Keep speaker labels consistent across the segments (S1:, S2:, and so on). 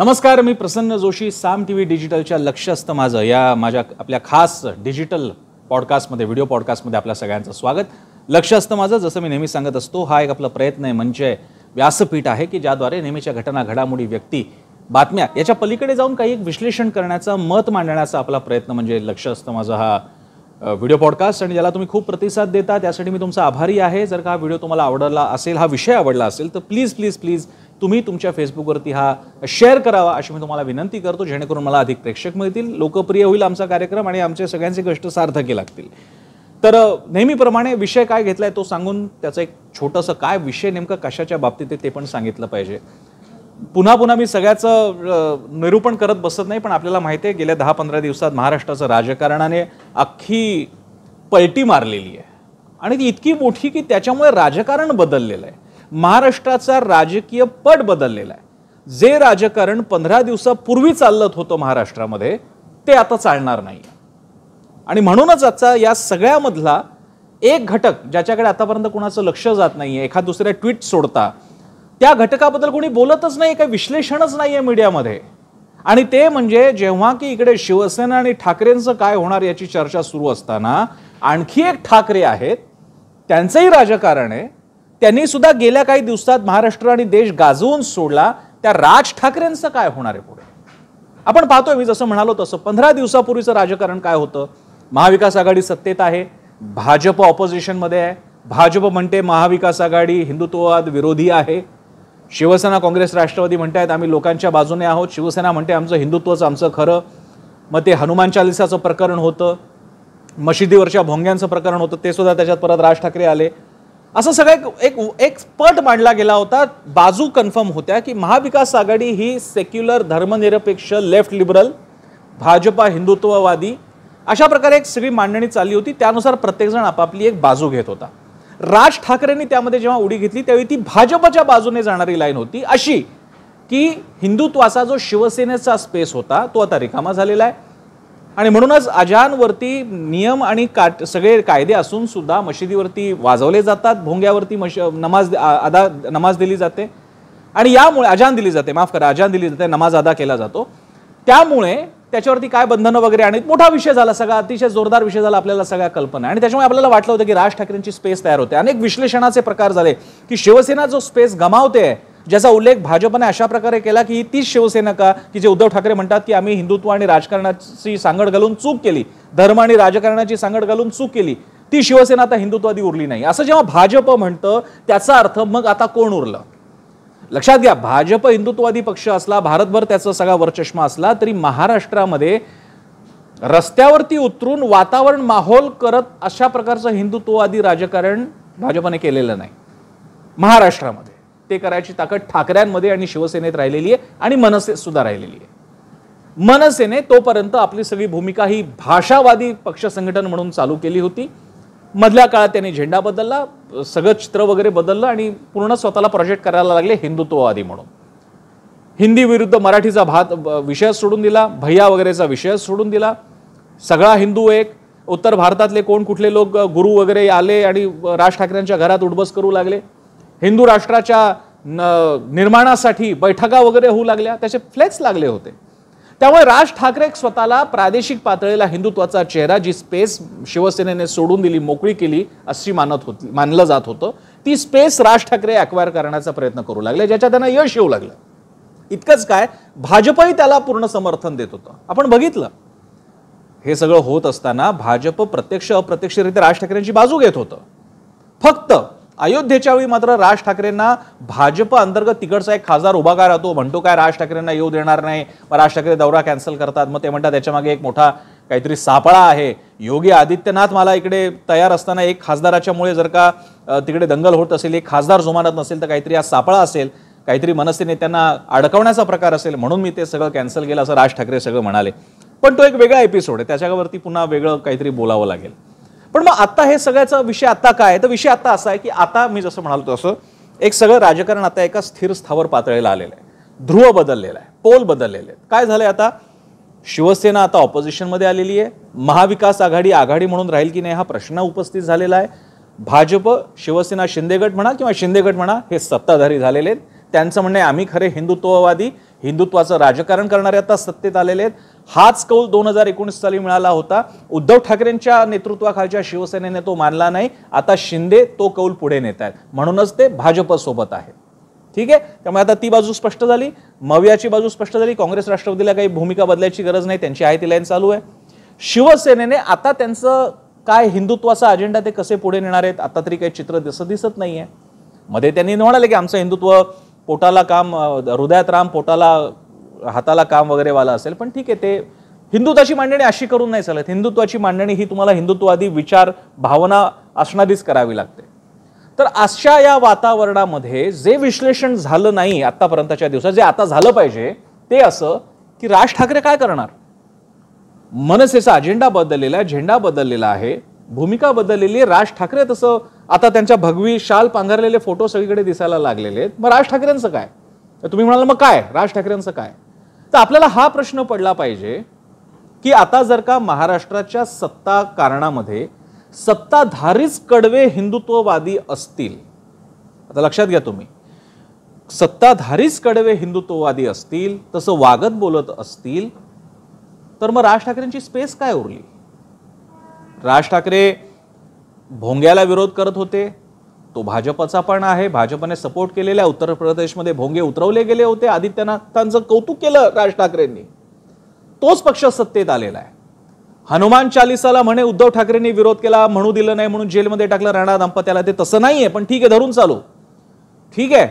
S1: नमस्कार मी Prasanna Joshi Saam T V डिजिटलच्या लक्ष असतं माझं या माझ्या आपल्या खास डिजिटल पॉडकास्टमध्ये व्हिडिओ पॉडकास्टमध्ये आपल्या सगळ्यांचं स्वागत लक्ष असतं माझं जसं मी नेहमी सांगत असतो हा एक आपला प्रयत्न आहे म्हणजे व्यासपीठ आहे की ज्याद्वारे नेहमीच्या घटना घडामोडी व्यक्ती बातम्या याच्या पलीकडे जाऊन काही एक विश्लेषण करण्याचा मत मांडण्याचा आपला प्रयत्न म्हणजे लक्ष असतं माझं हा व्हिडिओ पॉडकास्ट आणि ज्याला तुम्ही खूप प्रतिसाद देता त्यासाठी मी तुमचा आभारी आहे जर का हा व्हिडिओ तुम्हाला आवडला असेल हा विषय आवडला असेल तर प्लीज प्लीज प्लीज तुम्ही तुमच्या फेसबुकवरती हा शेअर करावा अशी मी तुम्हाला विनंती करतो जेणेकरून मला अधिक प्रेक्षक मिळतील लोकप्रिय होईल आमचा कार्यक्रम आणि आमच्या सगळ्यांचे गोष्ट सार्थकी लागतील तर नेहमीप्रमाणे विषय काय घेतला आहे तो सांगून त्याचं एक छोटंसं काय विषय नेमकं कशाच्या बाबतीत ते पण सांगितलं पाहिजे पुन्हा पुन्हा मी सगळ्याचं निरूपण करत बसत नाही पण आपल्याला माहिती आहे गेल्या दहा पंधरा दिवसात महाराष्ट्राचं राजकारणाने अख्खी पलटी मारलेली आहे आणि ती इतकी मोठी की त्याच्यामुळे राजकारण बदललेलं आहे महाराष्ट्राचा राजकीय पट बदललेला आहे जे राजकारण पंधरा दिवसापूर्वी चालत होतं महाराष्ट्रामध्ये ते आता चालणार नाही आणि म्हणूनच आता या सगळ्यामधला एक घटक ज्याच्याकडे आतापर्यंत कुणाचं लक्ष जात नाहीये एखाद दुसऱ्या ट्विट सोडता त्या घटकाबद्दल कोणी बोलतच नाही काही विश्लेषणच नाही आहे मीडियामध्ये आणि ते म्हणजे जेव्हा की इकडे शिवसेना आणि ठाकरेंचं काय होणार याची चर्चा सुरू असताना आणखी एक ठाकरे आहेत त्यांचंही राजकारण आहे त्यांनी सुद्धा गेल्या काही दिवसात महाराष्ट्र आणि देश गाजवून सोडला त्या राज ठाकरेंचं काय होणार आहे पुढे आपण पाहतोय मी जसं म्हणालो तसं पंधरा दिवसापूर्वीचं राजकारण काय होतं महाविकास आघाडी सत्तेत आहे भाजप ऑपोजिशनमध्ये आहे भाजप म्हणते महाविकास आघाडी हिंदुत्ववाद विरोधी आहे शिवसेना काँग्रेस राष्ट्रवादी म्हणत आहेत आम्ही लोकांच्या बाजूने आहोत शिवसेना म्हणते आमचं हिंदुत्वच आमचं खरं मग ते हनुमान चालिसाचं प्रकरण होतं मशिदीवरच्या भोंग्यांचं प्रकरण होतं ते सुद्धा त्याच्यात परत राज ठाकरे आले असं सगळं एक एक पट मांडला गेला होता बाजू कन्फर्म होत्या की महाविकास आघाडी ही सेक्युलर धर्मनिरपेक्ष लेफ्ट लिबरल भाजपा हिंदुत्ववादी अशा प्रकारे एक सगळी मांडणी चालली होती त्यानुसार प्रत्येकजण आपापली एक बाजू घेत होता राज ठाकरेंनी त्यामध्ये जेव्हा उडी घेतली त्यावेळी ती भाजपच्या बाजूने जाणारी लाईन होती अशी की हिंदुत्वाचा जो शिवसेनेचा स्पेस होता तो आता रिकामा झालेला आहे आणि म्हणूनच अजानवरती नियम आणि का सगळे कायदे असून सुद्धा मशिदीवरती वाजवले जातात भोंग्यावरती मश नमाज अदा नमाज दिली जाते आणि यामुळे अजान दिली जाते माफ करा अजान दिली जाते नमाज अदा केला जातो त्यामुळे त्याच्यावरती काय बंधनं वगैरे आणि मोठा विषय झाला सगळा अतिशय जोरदार विषय झाला आपल्याला सगळ्या कल्पना आणि त्याच्यामुळे आपल्याला वाटलं होतं की राज ठाकरेंची स्पेस तयार होते अनेक विश्लेषणाचे प्रकार झाले की शिवसेना जो स्पेस गमावते ज्याचा उल्लेख भाजपने अशा प्रकारे केला की ही तीच शिवसेना का की जे उद्धव ठाकरे म्हणतात की आम्ही हिंदुत्व आणि राजकारणाची सांगड घालून चूक केली धर्म आणि राजकारणाची सांगड घालून चूक केली ती शिवसेना आता हिंदुत्वादी उरली नाही असं जेव्हा भाजप म्हणतं त्याचा अर्थ मग आता कोण उरलं लक्षात घ्या भाजप हिंदुत्ववादी पक्ष असला भारतभर त्याचा सगळा वरचष्मा असला तरी महाराष्ट्रामध्ये रस्त्यावरती उतरून वातावरण माहोल करत अशा प्रकारचं हिंदुत्ववादी राजकारण भाजपने केलेलं नाही महाराष्ट्रामध्ये ते करायची ताकद ठाकऱ्यांमध्ये आणि शिवसेनेत राहिलेली आहे आणि मनसे सुद्धा राहिलेली आहे मनसेने तोपर्यंत आपली सगळी भूमिका ही भाषावादी पक्ष संघटन म्हणून चालू केली होती मधल्या काळात त्यांनी झेंडा बदलला सगळं चित्र वगैरे बदललं आणि पूर्ण स्वतःला प्रोजेक्ट करायला लागले हिंदुत्ववादी म्हणून हिंदी विरुद्ध मराठीचा भात विषय सोडून दिला भैया वगैरेचा विषय सोडून दिला सगळा हिंदू एक उत्तर भारतातले कोण कुठले लोक गुरु वगैरे आले आणि राज ठाकरेंच्या घरात उडबस करू लागले हिंदू राष्ट्राच्या निर्माणासाठी बैठका वगैरे होऊ लागल्या त्याचे फ्लेक्स लागले होते त्यामुळे राज ठाकरे स्वतःला प्रादेशिक पातळीला हिंदुत्वाचा चेहरा जी स्पेस शिवसेनेने सोडून दिली मोकळी केली अशी मानत होती मानलं जात होतं ती स्पेस राज ठाकरे अक्वायर करण्याचा प्रयत्न करू लागले ज्याच्या त्यांना यश येऊ लागलं इतकंच काय भाजपही त्याला पूर्ण समर्थन देत होतं आपण बघितलं हे सगळं होत असताना भाजप प्रत्यक्ष अप्रत्यक्षरित्या राज ठाकरेंची बाजू घेत होतं फक्त अयोध्येच्या वेळी मात्र राज ठाकरेंना भाजप अंतर्गत तिकडचा एक खासदार उभा काय राहतो म्हणतो काय राज ठाकरेंना येऊ देणार नाही मग राज ठाकरे दौरा कॅन्सल करतात मग ते म्हणतात त्याच्यामागे एक मोठा काहीतरी सापळा आहे योगी आदित्यनाथ मला इकडे तयार असताना एक खासदाराच्यामुळे जर का तिकडे दंगल होत असेल एक खासदार जुमानत नसेल तर काहीतरी हा सापळा असेल काहीतरी मनसे नेत्यांना अडकवण्याचा प्रकार असेल म्हणून मी ते सगळं कॅन्सल केलं असं राज ठाकरे सगळं म्हणाले पण तो एक वेगळा एपिसोड आहे त्याच्यावरती पुन्हा वेगळं काहीतरी बोलावं लागेल पण मग आता हे सगळ्याचा विषय आता काय तर विषय आता असा आहे की आता मी जसं म्हणालो तसं एक सगळं राजकारण आता एका स्थिर स्थावर पातळीला आलेलं आहे ध्रुव बदललेला आहे पोल बदललेले काय झालंय आता शिवसेना आता ऑपोजिशनमध्ये आलेली आहे महाविकास आघाडी आघाडी म्हणून राहील की नाही हा प्रश्न उपस्थित झालेला आहे भाजप शिवसेना शिंदेगड म्हणा किंवा शिंदेगट म्हणा हे सत्ताधारी झालेले आहेत त्यांचं म्हणणं आम्ही खरे हिंदुत्ववादी हिंदुत्वाचं राजकारण करणारे आता सत्तेत आलेले आहेत हाच कौल दोन हजार एकोणीस साली मिळाला होता उद्धव ठाकरेंच्या नेतृत्वाखालच्या शिवसेनेने तो मानला नाही आता शिंदे तो कौल पुढे नेत आहेत म्हणूनच ते भाजपसोबत आहेत ठीक आहे त्यामुळे आता ती बाजू स्पष्ट झाली मव्याची बाजू स्पष्ट झाली काँग्रेस राष्ट्रवादीला काही भूमिका बदलायची गरज नाही त्यांची आहे ती लाईन चालू आहे शिवसेनेने आता त्यांचं काय हिंदुत्वाचा अजेंडा ते कसे पुढे नेणार आहेत आता तरी काही चित्र दिसत दिसत नाहीये मध्ये त्यांनी म्हणाले की आमचं हिंदुत्व पोटाला काम हृदयात राम पोटाला हाताला काम वगैरे वाला असेल पण ठीक आहे ते हिंदुत्वाची मांडणी अशी करून नाही चालत हिंदुत्वाची मांडणी ही तुम्हाला हिंदुत्ववादी विचार भावना असणारीच करावी लागते तर अशा या वातावरणामध्ये जे विश्लेषण झालं नाही आतापर्यंतच्या दिवसात जे आता झालं पाहिजे ते असं की राज ठाकरे काय करणार मनसेचा अजेंडा बदललेला आहे झेंडा बदललेला आहे भूमिका बदललेली राज ठाकरे तसं आता त्यांच्या भगवी शाल पांघरलेले फोटो सगळीकडे दिसायला लागलेले मग राज ठाकरेंचं काय तुम्ही म्हणाल मग काय राज ठाकरेंचं काय तर आपल्याला हा प्रश्न पडला पाहिजे की आता जर का महाराष्ट्राच्या सत्ता कारणामध्ये सत्ताधारीच कडवे हिंदुत्ववादी असतील आता लक्षात घ्या तुम्ही सत्ताधारीच कडवे हिंदुत्ववादी असतील तसं वागत बोलत असतील तर मग राज ठाकरेंची स्पेस काय उरली राज ठाकरे भोंग्याला विरोध करत होते तो भाजपचा पण आहे भाजपने सपोर्ट केलेल्या उत्तर प्रदेशमध्ये भोंगे उतरवले गेले होते आदित्यनाथांचं कौतुक केलं राज ठाकरेंनी तोच पक्ष सत्तेत आलेला आहे हनुमान चालिसाला म्हणे उद्धव ठाकरेंनी विरोध केला म्हणू दिलं नाही म्हणून जेलमध्ये टाकलं राणा दाम्पत्याला ते तसं नाहीये पण ठीक आहे धरून चालू ठीक आहे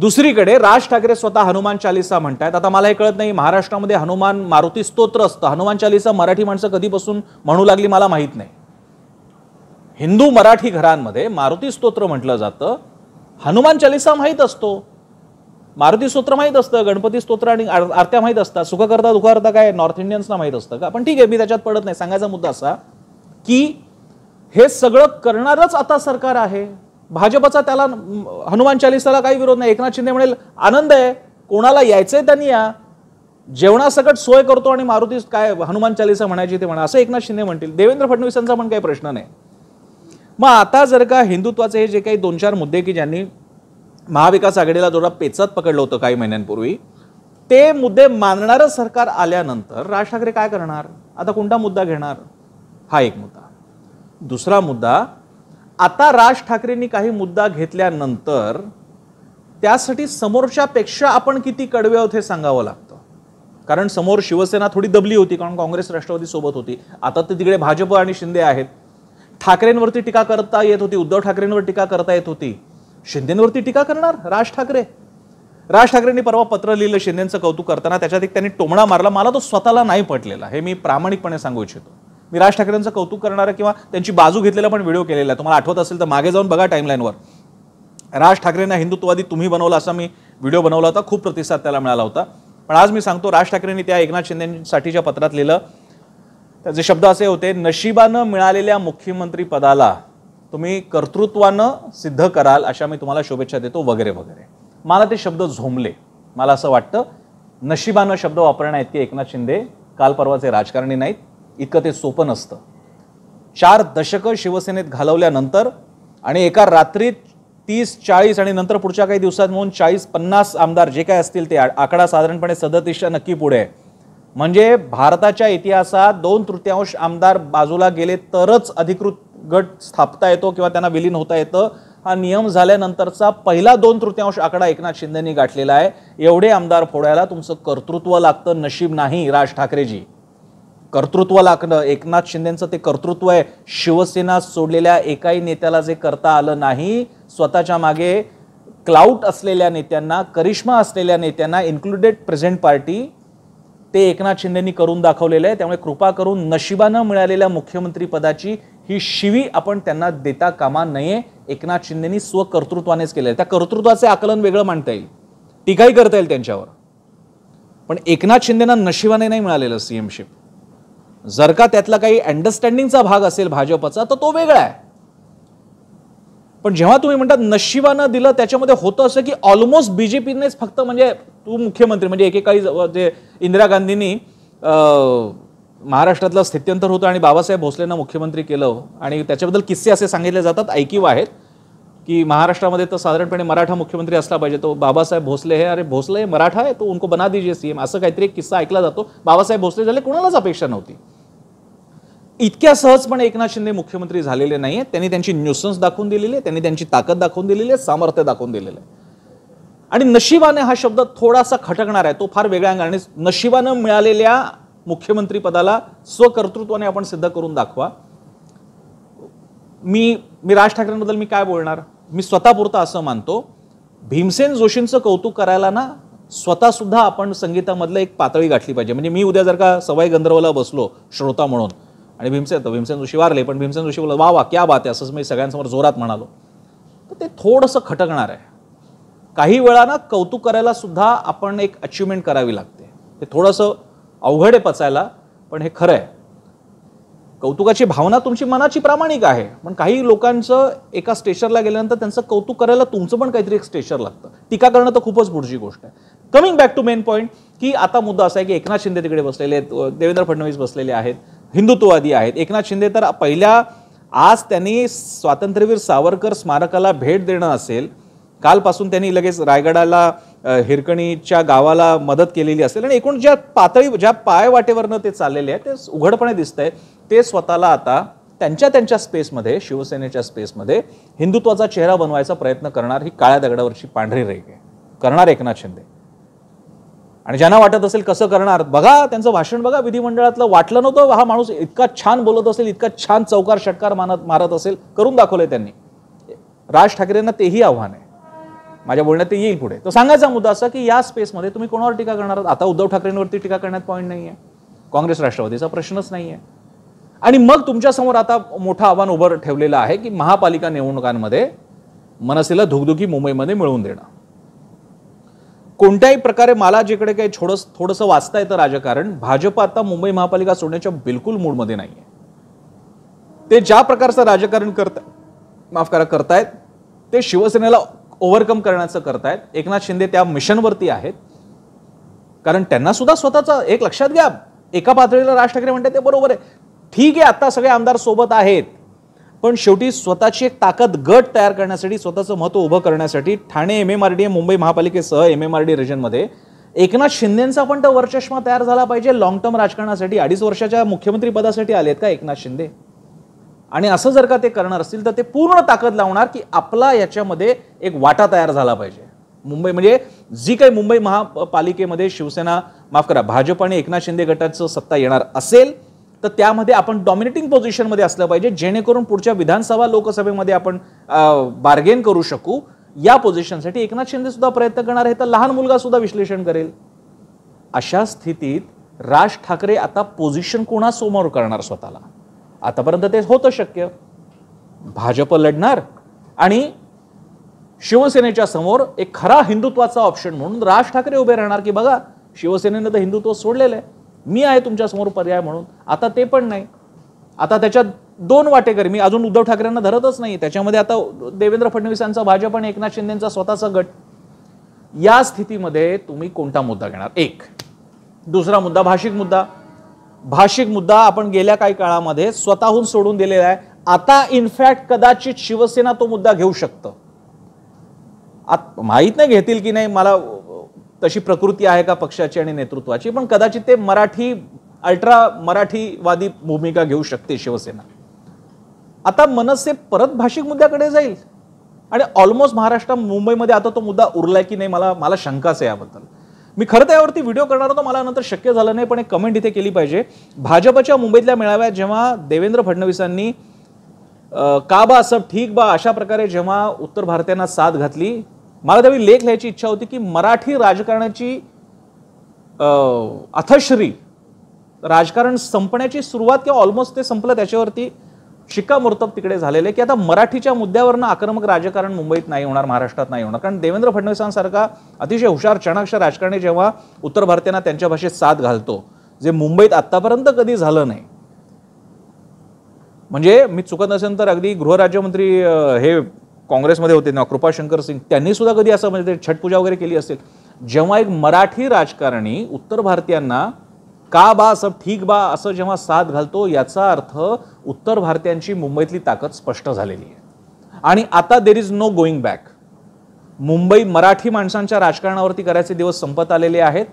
S1: दुसरीकडे राज ठाकरे स्वतः हनुमान चालिसा म्हणतायत आता मला हे कळत नाही महाराष्ट्रामध्ये हनुमान मारुती स्तोत्र असतं हनुमान चालिसा मराठी माणसं कधीपासून म्हणू लागली मला माहीत नाही हिंदू मराठी घरांमध्ये मारुती स्तोत्र म्हटलं जातं हनुमान चालिसा माहीत असतो मारुती स्तोत्र माहीत असतं गणपती स्तोत्र आणि आरत्या माहीत असतात सुखकर्ता दुखकर्ता काय नॉर्थ इंडियन्सना माहीत असतं का पण ठीक आहे मी त्याच्यात पडत नाही सांगायचा मुद्दा असा की हे सगळं करणारच आता सरकार आहे भाजपचा त्याला हनुमान चालिसाला काही विरोध नाही एकनाथ शिंदे म्हणेल आनंद आहे कोणाला यायचंय त्यांनी या जेवणासकट सोय करतो आणि मारुती काय हनुमान चालिसा म्हणायची ते म्हणा असं एकनाथ शिंदे म्हणतील देवेंद्र फडणवीसांचा पण काही प्रश्न नाही मग आता जर का हिंदुत्वाचे हे जे काही दोन चार मुद्दे की ज्यांनी महाविकास आघाडीला जोरा पेचत पकडलं होतं काही महिन्यांपूर्वी ते मुद्दे मानणारं सरकार आल्यानंतर राज ठाकरे काय करणार आता कोणता मुद्दा घेणार हा एक मुद्दा दुसरा मुद्दा आता राज ठाकरेंनी काही मुद्दा घेतल्यानंतर त्यासाठी समोरच्यापेक्षा आपण किती कडवे आहोत हे सांगावं लागतं कारण समोर शिवसेना थोडी दबली होती कारण काँग्रेस राष्ट्रवादी सोबत होती आता ते तिकडे भाजप आणि शिंदे आहेत ठाकरेंवरती टीका करता येत होती उद्धव ठाकरेंवर टीका करता येत होती शिंदेंवरती टीका करणार राज ठाकरे राज ठाकरेंनी परवा पत्र लिहिलं शिंदेचं कौतुक करताना त्याच्यात एक त्यांनी टोमणा मारला मला तो स्वतःला नाही पटलेला हे मी प्रामाणिकपणे सांगू इच्छितो मी राज ठाकरेंचं कौतुक करणार किंवा त्यांची बाजू घेतलेला पण व्हिडिओ केलेला आहे तुम्हाला आठवत असेल तर मागे जाऊन बघा टाईमलाईनवर राज ठाकरेंना हिंदुत्ववादी तुम्ही बनवला असा मी व्हिडिओ बनवला होता खूप प्रतिसाद त्याला मिळाला होता पण आज मी सांगतो राज ठाकरेंनी त्या एकनाथ शिंदेसाठीच्या पत्रात लिहिलं त्याचे शब्द असे होते नशिबानं मिळालेल्या मुख्यमंत्री पदाला तुम्ही कर्तृत्वानं सिद्ध कराल अशा मी तुम्हाला शुभेच्छा देतो वगैरे वगैरे मला ते शब्द झोमले मला असं वाटतं नशिबानं शब्द की एकनाथ शिंदे काल परवाचे राजकारणी नाहीत इतकं ते सोपं नसतं चार दशकं शिवसेनेत घालवल्यानंतर आणि एका रात्रीत तीस चाळीस आणि नंतर पुढच्या काही दिवसात म्हणून चाळीस पन्नास आमदार जे काय असतील ते आकडा साधारणपणे सदतीसच्या नक्की पुढे आहे म्हणजे भारताच्या इतिहासात दोन तृतीयांश आमदार बाजूला गेले तरच अधिकृत गट स्थापता येतो किंवा त्यांना विलीन होता येतं हा नियम झाल्यानंतरचा पहिला दोन तृतीयांश आकडा एकनाथ शिंदेनी गाठलेला आहे एवढे आमदार फोडायला तुमचं कर्तृत्व लागतं नशीब नाही राज ठाकरेजी कर्तृत्व लागणं एकनाथ शिंदेचं ते कर्तृत्व आहे शिवसेना सोडलेल्या एकाही नेत्याला जे करता आलं नाही स्वतःच्या मागे क्लाउट असलेल्या नेत्यांना करिश्मा असलेल्या नेत्यांना इन्क्लुडेड प्रेझेंट पार्टी ते एकनाथ शिंदेनी करून दाखवलेलं आहे त्यामुळे कृपा करून नशिबानं मिळालेल्या मुख्यमंत्रीपदाची ही शिवी आपण त्यांना देता कामा नये एकनाथ शिंदेनी स्वकर्तृत्वानेच केलं आहे त्या कर्तृत्वाचे आकलन वेगळं मांडता येईल टीकाही करता येईल त्यांच्यावर पण एकनाथ शिंदेना नशिबाने नाही मिळालेलं सीएमशिप जर का त्यातला काही अंडरस्टँडिंगचा भाग असेल भाजपचा तर तो वेगळा आहे पण जेव्हा तुम्ही म्हणतात नशिबानं दिलं त्याच्यामध्ये होतं असं की ऑलमोस्ट बीजेपीनेच फक्त म्हणजे तू मुख्यमंत्री म्हणजे एकेकाळी जे इंदिरा गांधींनी महाराष्ट्रातलं स्थित्यंतर होतं आणि बाबासाहेब भोसलेंना मुख्यमंत्री केलं आणि त्याच्याबद्दल किस्से असे सांगितले जातात ऐकीव आहेत की महाराष्ट्रामध्ये तर साधारणपणे मराठा मुख्यमंत्री असला पाहिजे तो बाबासाहेब भोसले हे अरे भोसले हे मराठा आहे तो उनको बना दीजिए सीएम असं काहीतरी एक किस्सा ऐकला जातो बाबासाहेब भोसले झाले कोणालाच अपेक्षा नव्हती इतक्या सहजपणे एकनाथ शिंदे मुख्यमंत्री झालेले नाही आहेत त्यांनी त्यांची न्यूसन्स दाखवून दिलेली आहे त्यांनी त्यांची ताकद दाखवून दिलेली आहे सामर्थ्य दाखवून दिलेलं आहे आणि नशिबाने हा शब्द थोडासा खटकणार आहे तो फार वेगळ्या अंगाने नशिबानं मिळालेल्या मुख्यमंत्री पदाला स्वकर्तृत्वाने आपण सिद्ध करून दाखवा मी मी राज ठाकरेंबद्दल मी काय बोलणार मी स्वतःपुरतं असं मानतो भीमसेन जोशींचं कौतुक करायला ना स्वतःसुद्धा आपण संगीतामधलं एक पातळी गाठली पाहिजे म्हणजे मी उद्या जर का सवाई गंधर्वला बसलो श्रोता म्हणून आणि भीमसेन तर भीमसेन जोशी वारले पण भीमसेन जोशी बोला वा वा क्या बात आहे असंच मी सगळ्यांसमोर जोरात म्हणालो तर ते थोडंसं खटकणार आहे काही ना कौतुक करायला सुद्धा आपण एक अचिव्हमेंट करावी लागते ते थोडंसं अवघड आहे पचायला पण हे खरं आहे कौतुकाची भावना तुमची मनाची प्रामाणिक आहे पण काही लोकांचं एका स्टेशनला गेल्यानंतर त्यांचं कौतुक करायला तुमचं पण काहीतरी एक स्टेशर लागतं टीका करणं तर खूपच पुढची गोष्ट आहे coming back to main point की आता मुद्दा असा आहे की एकनाथ शिंदे तिकडे बसलेले आहेत देवेंद्र फडणवीस बसलेले आहेत हिंदुत्ववादी आहेत एकनाथ शिंदे तर पहिल्या आज त्यांनी स्वातंत्र्यवीर सावरकर स्मारकाला भेट देणं असेल कालपासून त्यांनी लगेच रायगडाला हिरकणीच्या गावाला मदत केलेली असेल आणि एकूण ज्या पातळी ज्या पायवाटेवरनं ते चाललेले आहे ते उघडपणे दिसतंय ते स्वतःला आता त्यांच्या त्यांच्या स्पेसमध्ये शिवसेनेच्या स्पेसमध्ये हिंदुत्वाचा चेहरा बनवायचा प्रयत्न करणार ही काळ्या दगडावरची पांढरी रेग आहे करणार एकनाथ शिंदे आणि ज्यांना वाटत असेल कसं करणार बघा त्यांचं भाषण बघा विधिमंडळातलं वाटलं नव्हतं हा माणूस इतका छान बोलत असेल इतका छान चौकार षटकार मानत मारत असेल करून दाखवलंय त्यांनी राज ठाकरेंना तेही आव्हान आहे माझ्या बोलण्यात ते येईल पुढे तर सांगायचा मुद्दा असा की या स्पेसमध्ये तुम्ही कोणावर टीका करणार आहात आता उद्धव ठाकरेंवरती टीका करण्यात पॉईंट नाही आहे काँग्रेस राष्ट्रवादीचा प्रश्नच नाही आहे आणि मग तुमच्यासमोर आता मोठं आव्हान उभं ठेवलेलं आहे की महापालिका निवडणुकांमध्ये मनसेला धुकधुकी मुंबईमध्ये मिळवून देणं कोणत्याही प्रकारे मला जिकडे काही छोडस थोडंसं वाचता येतं राजकारण भाजप आता मुंबई महापालिका सोडण्याच्या बिलकुल मूडमध्ये नाही आहे ते ज्या प्रकारचं राजकारण करत माफ करा करतायत ते शिवसेनेला ओव्हरकम करण्याचं करतायत एकनाथ शिंदे त्या मिशनवरती आहेत कारण त्यांना सुद्धा स्वतःचा एक लक्षात घ्या एका पातळीला राज ठाकरे म्हणतात ते बरोबर आहे ठीक आहे आता सगळे आमदार सोबत आहेत पण शेवटी स्वतःची एक ताकद गट तयार करण्यासाठी स्वतःचं महत्त्व उभं करण्यासाठी Thane M M R D Mumbai महापालिकेसह एम एम आर डी रिजनमध्ये एकनाथ शिंदेंचा पण तो वर्चष्मा तयार झाला पाहिजे लॉंग टर्म राजकारणासाठी अडीच वर्षाच्या मुख्यमंत्री पदासाठी आलेत का एकनाथ शिंदे आणि असं जर का ते करणार असतील तर ते पूर्ण ताकद लावणार की आपला याच्यामध्ये एक वाटा तयार झाला पाहिजे मुंबई म्हणजे जी काही मुंबई महापालिकेमध्ये शिवसेना माफ करा भाजप आणि एकनाथ शिंदे गटाचं सत्ता येणार असेल तर त्यामध्ये आपण डॉमिनेटिंग पोझिशनमध्ये असलं पाहिजे जेणेकरून पुढच्या विधानसभा लोकसभेमध्ये आपण बार्गेन करू शकू या पोझिशनसाठी एकनाथ शिंदे सुद्धा प्रयत्न करणार आहे तर लहान मुलगा सुद्धा विश्लेषण करेल अशा स्थितीत राज ठाकरे आता पोझिशन कोणासमोर करणार स्वतःला आतापर्यंत ते होतं शक्य भाजप लढणार आणि शिवसेनेच्या समोर एक खरा हिंदुत्वाचा ऑप्शन म्हणून राज ठाकरे उभे राहणार की बघा शिवसेनेनं तर हिंदुत्व सोडलेलं आहे मी आहे तुमच्यासमोर पर्याय म्हणून आता ते पण नाही आता त्याच्यात दोन वाटेकरी मी अजून उद्धव ठाकरेंना धरतच नाही त्याच्यामध्ये आता देवेंद्र फडणवीस यांचा भाजप आणि एकनाथ शिंदेचा स्वतःचा गट या स्थितीमध्ये तुम्ही कोणता मुद्दा घेणार एक दुसरा मुद्दा भाषिक मुद्दा भाषिक मुद्दा आपण गेल्या काही काळामध्ये स्वतःहून सोडून दिलेला आहे आता इनफॅक्ट कदाचित शिवसेना तो मुद्दा घेऊ शकतं माहीत नाही घेतील की नाही मला तशी प्रकृती आहे का पक्षाची आणि नेतृत्वाची पण कदाचित ते मराठी अल्ट्रा मराठीवादी भूमिका घेऊ शकते शिवसेना आता मनसे परत भाषिक मुद्द्याकडे जाईल आणि ऑलमोस्ट महाराष्ट्र मुंबईमध्ये आता तो मुद्दा उरलाय की नाही मला मला शंकाच आहे याबद्दल मी खरं त्यावरती व्हिडिओ करणार होतो मला नंतर शक्य झालं नाही पण एक कमेंट इथे केली पाहिजे भाजपच्या मुंबईतल्या मेळाव्यात जेव्हा देवेंद्र फडणवीसांनी का बा सब ठीक बा अशा प्रकारे जेव्हा उत्तर भारतीयांना साथ घातली मला त्यावेळी लेख लिहायची इच्छा होती की मराठी राजकारणाची अथश्री राजकारण संपण्याची सुरुवात किंवा ऑलमोस्ट ते संपलं त्याच्यावरती शिक्कामोर्तब तिकडे झालेले की आता मराठीच्या मुद्द्यावरनं आक्रमक राजकारण मुंबईत नाही होणार महाराष्ट्रात नाही होणार कारण देवेंद्र फडणवीसांसारखा अतिशय हुशार चणाक्ष राजकारणी जेव्हा उत्तर भारतीयांना त्यांच्या भाषेत साथ घालतो जे मुंबईत आत्तापर्यंत कधी झालं नाही म्हणजे मी चुकत नसेल तर अगदी गृहराज्यमंत्री हे काँग्रेसमध्ये होते ना कृपाशंकर सिंग त्यांनी सुद्धा कधी असं म्हणजे छटपूजा वगैरे केली असेल जेव्हा एक मराठी राजकारणी उत्तर भारतीयांना का बा सब ठीक बा असं जेव्हा साथ घालतो याचा अर्थ उत्तर भारतीयांची मुंबईतली ताकद स्पष्ट झालेली आहे आणि आता there is no going back Mumbai Marathi माणसांच्या राजकारणावरती करायचे दिवस संपत आलेले आहेत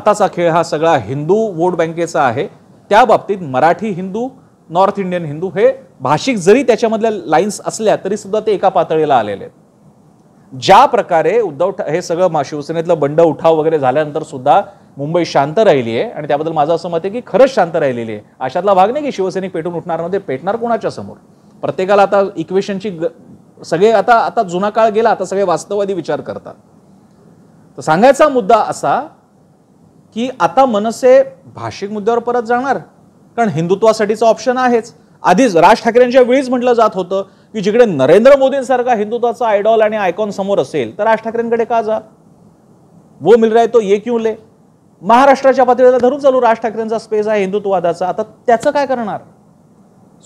S1: आताचा खेळ हा सगळा हिंदू वोट बँकेचा आहे त्या बाबतीत मराठी हिंदू नॉर्थ इंडियन हिंदू हे भाषिक जरी त्याच्यामधल्या लाईन्स असल्या तरी सुद्धा ते एका पातळीला आलेले आहेत ज्या प्रकारे उद्धव हे सगळं शिवसेनेतलं बंड उठाव वगैरे झाल्यानंतर सुद्धा मुंबई शांत राहिली आहे आणि त्याबद्दल माझं असं मत आहे की खरंच शांत राहिलेली आहे अशातला भाग नाही की शिवसैनिक पेटून उठणार मध्ये पेटणार कोणाच्या समोर प्रत्येकाला आता इक्वेशनची सगळे आता आता जुना काळ गेला आता सगळे वास्तववादी विचार करतात तर सांगायचा मुद्दा असा की आता मनसे भाषिक मुद्द्यावर परत जाणार कारण हिंदुत्वासाठीचा ऑप्शन आहेच आधीच राज ठाकरेंच्या वेळीच म्हटलं जात होतं की जिकडे नरेंद्र मोदींसारखा हिंदुत्वाचा आयडॉल आणि आयकॉन समोर असेल तर राज ठाकरेंकडे का जा वो मिल रहा है तो ये क्यों ले महाराष्ट्राच्या पातळीला धरून चालू राज ठाकरेंचा स्पेस आहे हिंदुत्ववादाचा आता त्याचं काय करणार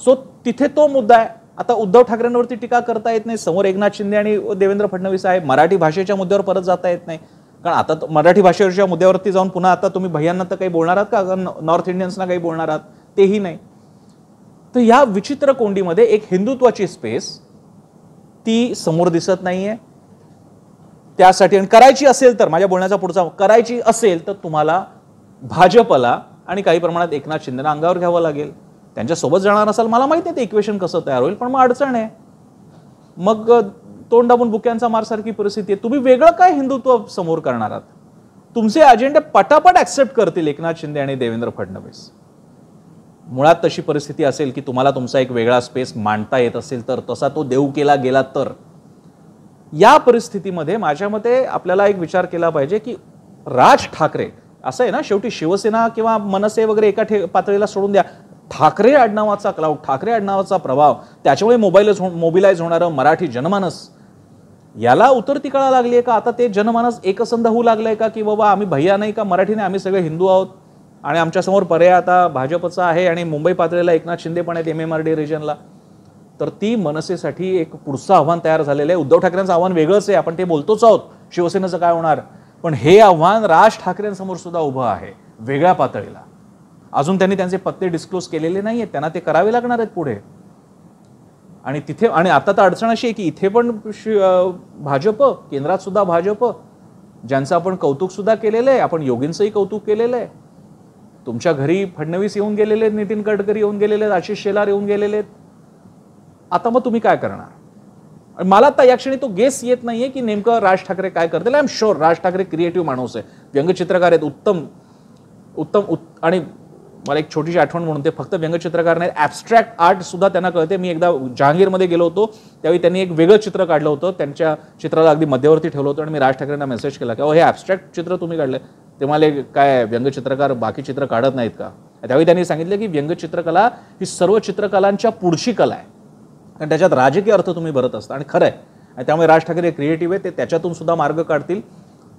S1: सो तिथे तो मुद्दा आहे आता उद्धव ठाकरेंवरती टीका करता येत नाही समोर एकनाथ शिंदे आणि देवेंद्र फडणवीस आहे मराठी भाषेच्या मुद्द्यावर परत जाता येत नाही कारण आता मराठी भाषेवरच्या मुद्द्यावरती जाऊन पुन्हा आता तुम्ही भैयांना तर काही बोलणार आहात का नॉर्थ इंडियन्सना काही बोलणार आहात तेही नाही तर या विचित्र कोंडीमध्ये एक हिंदुत्वाची स्पेस ती समोर दिसत नाही आहे त्यासाठी आणि करायची असेल तर माझ्या बोलण्याचा पुढचा करायची असेल तर तुम्हाला भाजपला आणि काही प्रमाणात एकनाथ शिंदेना अंगावर घ्यावं लागेल त्यांच्यासोबत जाणार असाल मला माहिती आहे ते इक्वेशन कसं तयार होईल पण मग अडचण आहे मग तोंड दाबून बुक्यांचा मारसारखी परिस्थिती आहे तुम्ही वेगळं काय हिंदुत्व समोर करणार आहात तुमचे अजेंडे पटापट ॲक्सेप्ट करतील एकनाथ शिंदे आणि देवेंद्र फडणवीस मुळात तशी परिस्थिती असेल की तुम्हाला तुमचा एक वेगळा स्पेस मांडता येत असेल तर तसा तो देऊ केला गेला तर या परिस्थितीमध्ये माझ्या मते आपल्याला एक विचार केला पाहिजे की राज ठाकरे असं आहे ना शेवटी शिवसेना किंवा मनसे वगैरे एका ठे पातळीला सोडून द्या ठाकरे आडनावाचा क्लाउड ठाकरे आडनावाचा प्रभाव त्याच्यामुळे मोबाईलच हो मोबिलाईज होणारं मराठी जनमानस याला उतरती कळा लागली का आता ते जनमानस एकसंध होऊ लागलं आहे का की बाबा आम्ही भैया नाही का मराठी नाही आम्ही सगळे हिंदू आहोत आणि आमच्यासमोर पर्याय आता भाजपचा आहे आणि मुंबई पातळीला एकनाथ शिंदे पण आहेत एम एम आर डी रिजनला तर ती मनसेसाठी एक पुढचं आव्हान तयार झालेलं आहे उद्धव ठाकरेंचं आव्हान वेगळंच आहे आपण ते बोलतोच आहोत शिवसेनेचं काय होणार पण हे आव्हान राज ठाकरेंसमोर सुद्धा उभं आहे वेगळ्या पातळीला अजून त्यांनी त्यांचे पत्ते डिस्क्लोज केलेले नाही आहेत त्यांना ते करावे लागणार आहेत पुढे आणि तिथे आणि आता तर अडचण अशी आहे की इथे पण भाजप केंद्रात सुद्धा भाजप ज्यांचं आपण कौतुक सुद्धा केलेलं आहे आपण योगींचंही कौतुक केलेलं आहे तुमच्या घरी फडणवीस येऊन गेलेले आहेत नितीन गडकरी येऊन गेलेले आहेत आशिष शेलार येऊन गेलेले आहेत आता मग तुम्ही काय करणार मला आता या क्षणी तो गेस येत नाही आहे की नेमकं राज ठाकरे काय करतील I am sure Raj Thackeray creative माणूस आहे व्यंगचित्रकार आहेत उत्तम उत्तम उत् आणि मला एक छोटीशी आठवण म्हणून ते फक्त व्यंगचित्रकार नाहीत ॲबस्ट्रॅक्ट आर्ट सुद्धा त्यांना कळते मी एकदा जहांगीरमध्ये गेलो होतो त्यावेळी त्यांनी एक वेगळं चित्र काढलं होतं त्यांच्या चित्राला अगदी मध्यवर्ती ठेवलं होतं आणि मी राज ठाकरेंना मेसेज केला की हे ॲबस्ट्रॅक्ट चित्र तुम्ही काढलं ते मला काय व्यंगचित्रकार बाकी चित्र काढत नाहीत का त्यावेळी त्यांनी सांगितलं की व्यंगचित्रकला ही सर्व चित्रकलांच्या पुढची कला आहे कारण त्याच्यात राजकीय अर्थ तुम्ही भरत असता आणि खरं आहे आणि त्यामुळे राज ठाकरे क्रिएटिव्ह आहे ते त्याच्यातून सुद्धा मार्ग काढतील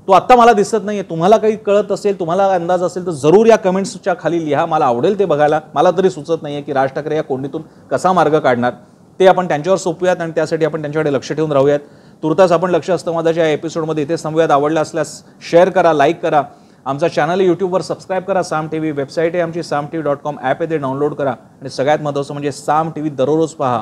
S1: तो आत्ता मला दिसत नाही आहे तुम्हाला काही कळत असेल तुम्हाला अंदाज असेल तर जरूर या कमेंट्सच्या खाली लिहा मला आवडेल ते बघायला मला तरी सुचत नाही आहे की राज ठाकरे या कोंडीतून कसा मार्ग काढणार ते आपण त्यांच्यावर सोपूयात आणि त्यासाठी आपण त्यांच्याकडे लक्ष ठेवून राहूयात तुर्तास आपण लक्ष असतं माझ्या या एपिसोडमध्ये इथे समूयात आवडला असल्यास शेअर करा लाईक करा आमचा चॅनल यूट्यूबवर सबस्क्राईब करा साम टी व्ही वेबसाईट आहे आमची Saam T V dot com app आहे ते डाउनलोड करा आणि सगळ्यात महत्त्वाचं म्हणजे साम टी व्ही दररोज पहा